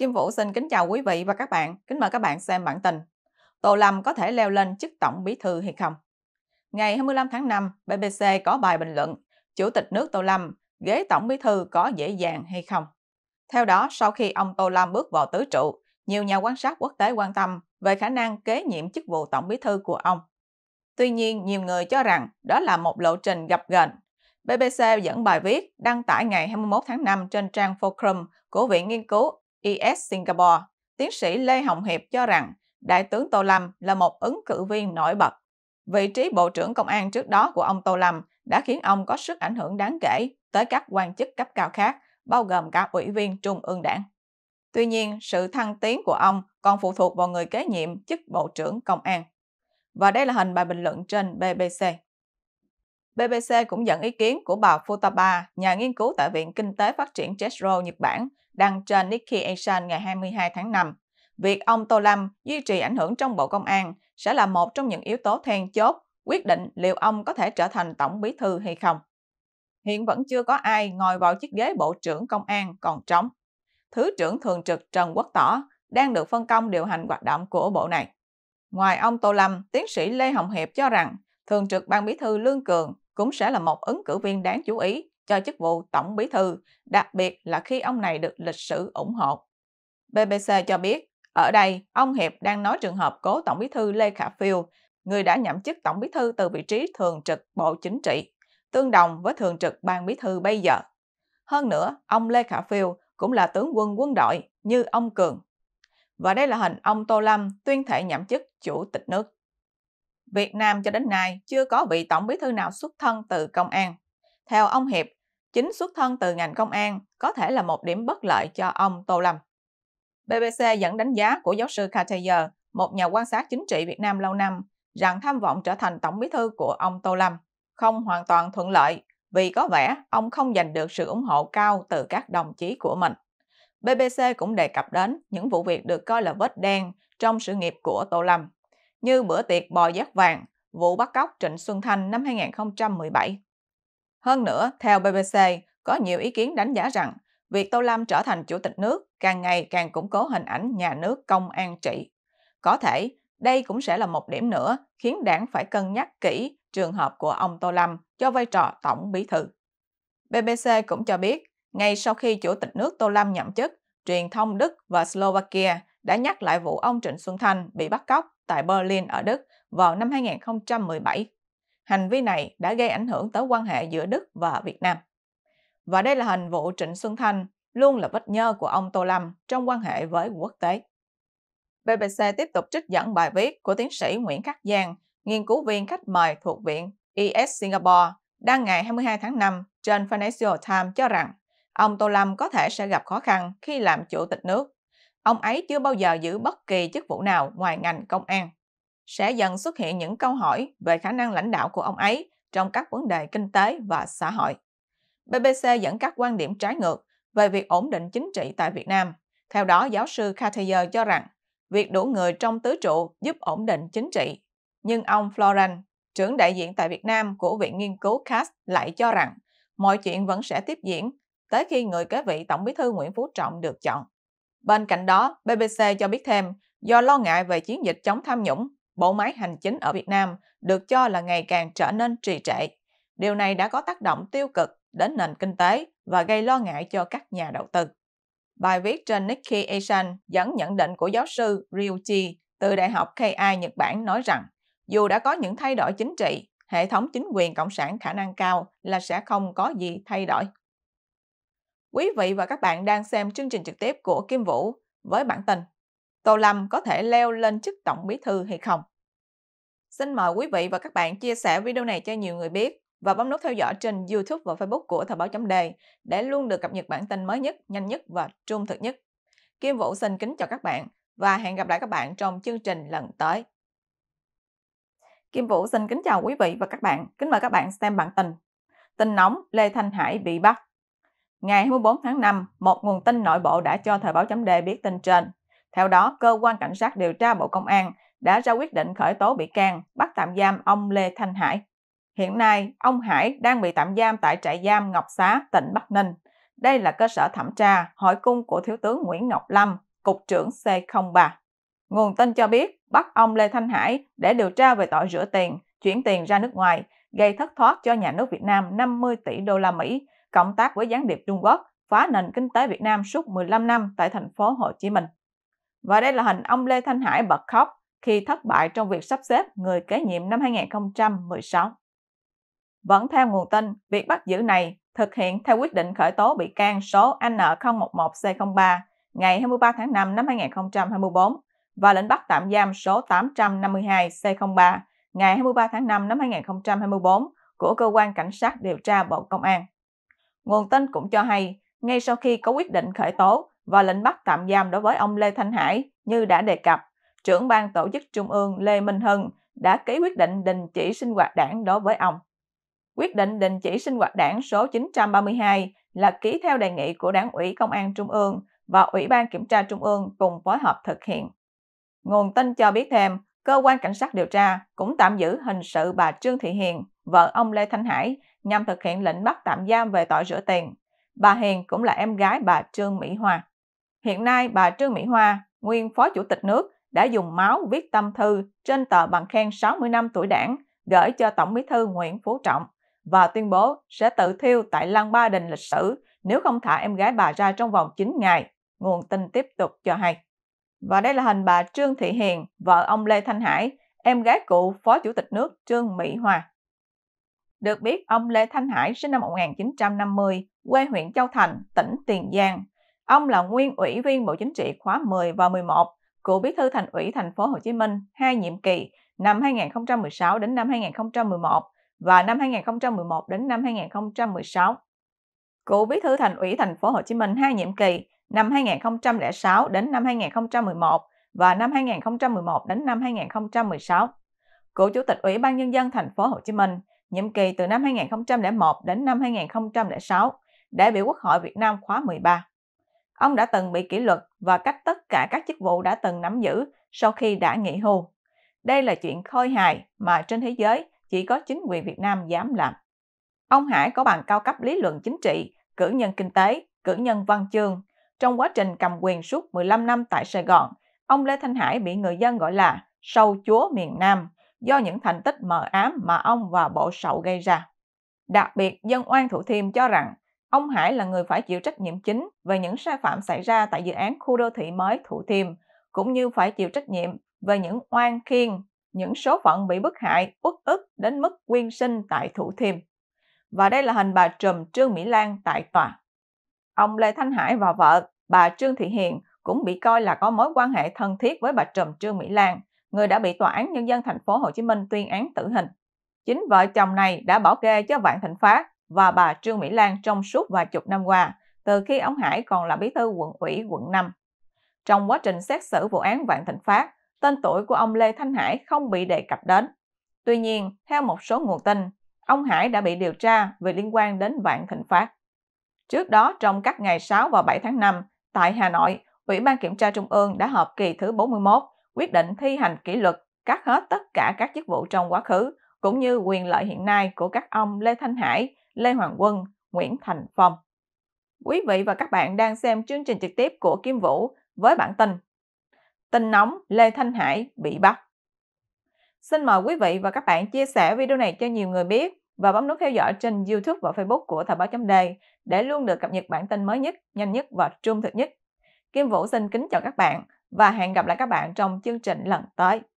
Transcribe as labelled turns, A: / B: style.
A: Kim Vũ xin kính chào quý vị và các bạn. Kính mời các bạn xem bản tin. Tô Lâm có thể leo lên chức tổng bí thư hay không? Ngày 25 tháng 5, BBC có bài bình luận Chủ tịch nước Tô Lâm, ghế tổng bí thư có dễ dàng hay không? Theo đó, sau khi ông Tô Lâm bước vào tứ trụ, nhiều nhà quan sát quốc tế quan tâm về khả năng kế nhiệm chức vụ tổng bí thư của ông. Tuy nhiên, nhiều người cho rằng đó là một lộ trình gặp gềnh. BBC dẫn bài viết đăng tải ngày 21 tháng 5 trên trang Fulcrum của Viện Nghiên cứu IS e Singapore, tiến sĩ Lê Hồng Hiệp cho rằng Đại tướng Tô Lâm là một ứng cử viên nổi bật. Vị trí Bộ trưởng Công an trước đó của ông Tô Lâm đã khiến ông có sức ảnh hưởng đáng kể tới các quan chức cấp cao khác, bao gồm cả ủy viên Trung ương đảng. Tuy nhiên, sự thăng tiến của ông còn phụ thuộc vào người kế nhiệm chức Bộ trưởng Công an. Và đây là hình bài bình luận trên BBC. BBC cũng dẫn ý kiến của bà Futaba, nhà nghiên cứu tại Viện Kinh tế Phát triển Chesro, Nhật Bản, đăng trên Nikkei Asian ngày 22 tháng 5. Việc ông Tô Lâm duy trì ảnh hưởng trong Bộ Công an sẽ là một trong những yếu tố then chốt quyết định liệu ông có thể trở thành tổng bí thư hay không. Hiện vẫn chưa có ai ngồi vào chiếc ghế Bộ trưởng Công an còn trống. Thứ trưởng Thường trực Trần Quốc Tỏ đang được phân công điều hành hoạt động của bộ này. Ngoài ông Tô Lâm, tiến sĩ Lê Hồng Hiệp cho rằng Thường trực Ban Bí thư Lương Cường cũng sẽ là một ứng cử viên đáng chú ý cho chức vụ Tổng Bí Thư, đặc biệt là khi ông này được lịch sử ủng hộ. BBC cho biết, ở đây, ông Hiệp đang nói trường hợp cố Tổng Bí Thư Lê Khả Phiêu, người đã nhậm chức Tổng Bí Thư từ vị trí Thường trực Bộ Chính trị, tương đồng với Thường trực Ban Bí Thư bây giờ. Hơn nữa, ông Lê Khả Phiêu cũng là tướng quân quân đội như ông Cường. Và đây là hình ông Tô Lâm tuyên thệ nhậm chức Chủ tịch nước. Việt Nam cho đến nay chưa có vị Tổng Bí Thư nào xuất thân từ công an. Theo ông Hiệp, chính xuất thân từ ngành công an có thể là một điểm bất lợi cho ông Tô Lâm. BBC dẫn đánh giá của giáo sư Cartier, một nhà quan sát chính trị Việt Nam lâu năm, rằng tham vọng trở thành tổng bí thư của ông Tô Lâm không hoàn toàn thuận lợi vì có vẻ ông không giành được sự ủng hộ cao từ các đồng chí của mình. BBC cũng đề cập đến những vụ việc được coi là vết đen trong sự nghiệp của Tô Lâm, như bữa tiệc bò giác vàng, vụ bắt cóc Trịnh Xuân Thanh năm 2017. Hơn nữa, theo BBC, có nhiều ý kiến đánh giá rằng việc Tô Lâm trở thành chủ tịch nước càng ngày càng củng cố hình ảnh nhà nước công an trị. Có thể, đây cũng sẽ là một điểm nữa khiến đảng phải cân nhắc kỹ trường hợp của ông Tô Lâm cho vai trò tổng bí thư. BBC cũng cho biết, ngay sau khi chủ tịch nước Tô Lâm nhậm chức, truyền thông Đức và Slovakia đã nhắc lại vụ ông Trịnh Xuân Thanh bị bắt cóc tại Berlin ở Đức vào năm 2017 hành vi này đã gây ảnh hưởng tới quan hệ giữa Đức và Việt Nam. Và đây là hành vụ Trịnh Xuân Thanh luôn là vết nhơ của ông Tô Lâm trong quan hệ với quốc tế. BBC tiếp tục trích dẫn bài viết của tiến sĩ Nguyễn Khắc Giang, nghiên cứu viên khách mời thuộc Viện ES Singapore, đăng ngày 22 tháng 5 trên Financial Times cho rằng ông Tô Lâm có thể sẽ gặp khó khăn khi làm chủ tịch nước. Ông ấy chưa bao giờ giữ bất kỳ chức vụ nào ngoài ngành công an sẽ dần xuất hiện những câu hỏi về khả năng lãnh đạo của ông ấy trong các vấn đề kinh tế và xã hội. BBC dẫn các quan điểm trái ngược về việc ổn định chính trị tại Việt Nam. Theo đó, giáo sư Cartier cho rằng việc đủ người trong tứ trụ giúp ổn định chính trị. Nhưng ông Florent, trưởng đại diện tại Việt Nam của Viện Nghiên cứu Cast, lại cho rằng mọi chuyện vẫn sẽ tiếp diễn tới khi người kế vị Tổng bí thư Nguyễn Phú Trọng được chọn. Bên cạnh đó, BBC cho biết thêm, do lo ngại về chiến dịch chống tham nhũng bộ máy hành chính ở Việt Nam được cho là ngày càng trở nên trì trệ. Điều này đã có tác động tiêu cực đến nền kinh tế và gây lo ngại cho các nhà đầu tư. Bài viết trên Nikkei Asian dẫn nhận định của giáo sư Ryuchi từ Đại học KI Nhật Bản nói rằng, dù đã có những thay đổi chính trị, hệ thống chính quyền cộng sản khả năng cao là sẽ không có gì thay đổi. Quý vị và các bạn đang xem chương trình trực tiếp của Kim Vũ với bản tin Tô Lâm có thể leo lên chức tổng bí thư hay không? Xin mời quý vị và các bạn chia sẻ video này cho nhiều người biết và bấm nút theo dõi trên YouTube và Facebook của Thời báo chấm đề để luôn được cập nhật bản tin mới nhất, nhanh nhất và trung thực nhất. Kim Vũ xin kính chào các bạn và hẹn gặp lại các bạn trong chương trình lần tới. Kim Vũ xin kính chào quý vị và các bạn. Kính mời các bạn xem bản tin. Tin nóng Lê Thanh Hải bị bắt. Ngày 24 tháng 5, một nguồn tin nội bộ đã cho Thời báo chấm đề biết tin trên. Theo đó, Cơ quan Cảnh sát điều tra Bộ Công an đã ra quyết định khởi tố bị can, bắt tạm giam ông Lê Thanh Hải. Hiện nay, ông Hải đang bị tạm giam tại trại giam Ngọc Xá, tỉnh Bắc Ninh. Đây là cơ sở thẩm tra, hỏi cung của Thiếu tướng Nguyễn Ngọc Lâm, Cục trưởng C03. Nguồn tin cho biết bắt ông Lê Thanh Hải để điều tra về tội rửa tiền, chuyển tiền ra nước ngoài, gây thất thoát cho nhà nước Việt Nam 50 tỷ đô la Mỹ, cộng tác với gián điệp Trung Quốc, phá nền kinh tế Việt Nam suốt 15 năm tại thành phố Hồ Chí Minh. Và đây là hình ông Lê Thanh Hải bật khóc khi thất bại trong việc sắp xếp người kế nhiệm năm 2016. Vẫn theo nguồn tin, việc bắt giữ này thực hiện theo quyết định khởi tố bị can số N011C03 ngày 23 tháng 5 năm 2024 và lệnh bắt tạm giam số 852C03 ngày 23 tháng 5 năm 2024 của Cơ quan Cảnh sát điều tra Bộ Công an. Nguồn tin cũng cho hay, ngay sau khi có quyết định khởi tố và lệnh bắt tạm giam đối với ông Lê Thanh Hải như đã đề cập, trưởng ban tổ chức Trung ương Lê Minh Hưng đã ký quyết định đình chỉ sinh hoạt đảng đối với ông. Quyết định đình chỉ sinh hoạt đảng số 932 là ký theo đề nghị của Đảng ủy Công an Trung ương và Ủy ban Kiểm tra Trung ương cùng phối hợp thực hiện. Nguồn tin cho biết thêm, cơ quan cảnh sát điều tra cũng tạm giữ hình sự bà Trương Thị Hiền, vợ ông Lê Thanh Hải, nhằm thực hiện lệnh bắt tạm giam về tội rửa tiền. Bà Hiền cũng là em gái bà Trương Mỹ Hoa. Hiện nay, bà Trương Mỹ Hoa, nguyên Phó Chủ tịch nước, đã dùng máu viết tâm thư trên tờ bằng khen 60 năm tuổi đảng gửi cho Tổng bí thư Nguyễn Phú Trọng và tuyên bố sẽ tự thiêu tại Lăng Ba Đình lịch sử nếu không thả em gái bà ra trong vòng 9 ngày, nguồn tin tiếp tục cho hay. Và đây là hình bà Trương Thị Hiền, vợ ông Lê Thanh Hải, em gái cụ Phó Chủ tịch nước Trương Mỹ Hòa. Được biết, ông Lê Thanh Hải sinh năm 1950, quê huyện Châu Thành, tỉnh Tiền Giang. Ông là nguyên ủy viên Bộ Chính trị khóa 10 và 11, cựu bí thư thành ủy thành phố Hồ Chí Minh hai nhiệm kỳ năm 2016 đến năm 2011 và năm 2011 đến năm 2016. Cựu bí thư thành ủy thành phố Hồ Chí Minh hai nhiệm kỳ năm 2006 đến năm 2011 và năm 2011 đến năm 2016. Cựu chủ tịch Ủy ban nhân dân thành phố Hồ Chí Minh nhiệm kỳ từ năm 2001 đến năm 2006, đại biểu Quốc hội Việt Nam khóa 13. Ông đã từng bị kỷ luật và cách tất cả các chức vụ đã từng nắm giữ sau khi đã nghỉ hưu. Đây là chuyện khôi hài mà trên thế giới chỉ có chính quyền Việt Nam dám làm. Ông Hải có bằng cao cấp lý luận chính trị, cử nhân kinh tế, cử nhân văn chương. Trong quá trình cầm quyền suốt 15 năm tại Sài Gòn, ông Lê Thanh Hải bị người dân gọi là sâu chúa miền Nam do những thành tích mờ ám mà ông và bộ sậu gây ra. Đặc biệt, dân oan Thủ Thiêm cho rằng Ông Hải là người phải chịu trách nhiệm chính về những sai phạm xảy ra tại dự án khu đô thị mới Thủ Thiêm, cũng như phải chịu trách nhiệm về những oan khiên, những số phận bị bức hại, uất ức đến mức quyên sinh tại Thủ Thiêm. Và đây là hình bà trùm Trương Mỹ Lan tại tòa. Ông Lê Thanh Hải và vợ, bà Trương Thị Hiền cũng bị coi là có mối quan hệ thân thiết với bà trùm Trương Mỹ Lan, người đã bị tòa án nhân dân thành phố Hồ Chí Minh tuyên án tử hình. Chính vợ chồng này đã bảo kê cho Vạn Thịnh Phát và bà Trương Mỹ Lan trong suốt vài chục năm qua, từ khi ông Hải còn là bí thư quận ủy quận 5. Trong quá trình xét xử vụ án Vạn Thịnh Phát, tên tuổi của ông Lê Thanh Hải không bị đề cập đến. Tuy nhiên, theo một số nguồn tin, ông Hải đã bị điều tra về liên quan đến Vạn Thịnh Phát. Trước đó, trong các ngày 6 và 7 tháng 5, tại Hà Nội, Ủy ban Kiểm tra Trung ương đã họp kỳ thứ 41 quyết định thi hành kỷ luật cắt hết tất cả các chức vụ trong quá khứ cũng như quyền lợi hiện nay của các ông Lê Thanh Hải, Lê Hoàng Quân, Nguyễn Thành Phong. Quý vị và các bạn đang xem chương trình trực tiếp của Kim Vũ với bản tin Tin nóng Lê Thanh Hải bị bắt. Xin mời quý vị và các bạn chia sẻ video này cho nhiều người biết và bấm nút theo dõi trên YouTube và Facebook của Thời báo chấm đề để luôn được cập nhật bản tin mới nhất, nhanh nhất và trung thực nhất. Kim Vũ xin kính chào các bạn và hẹn gặp lại các bạn trong chương trình lần tới.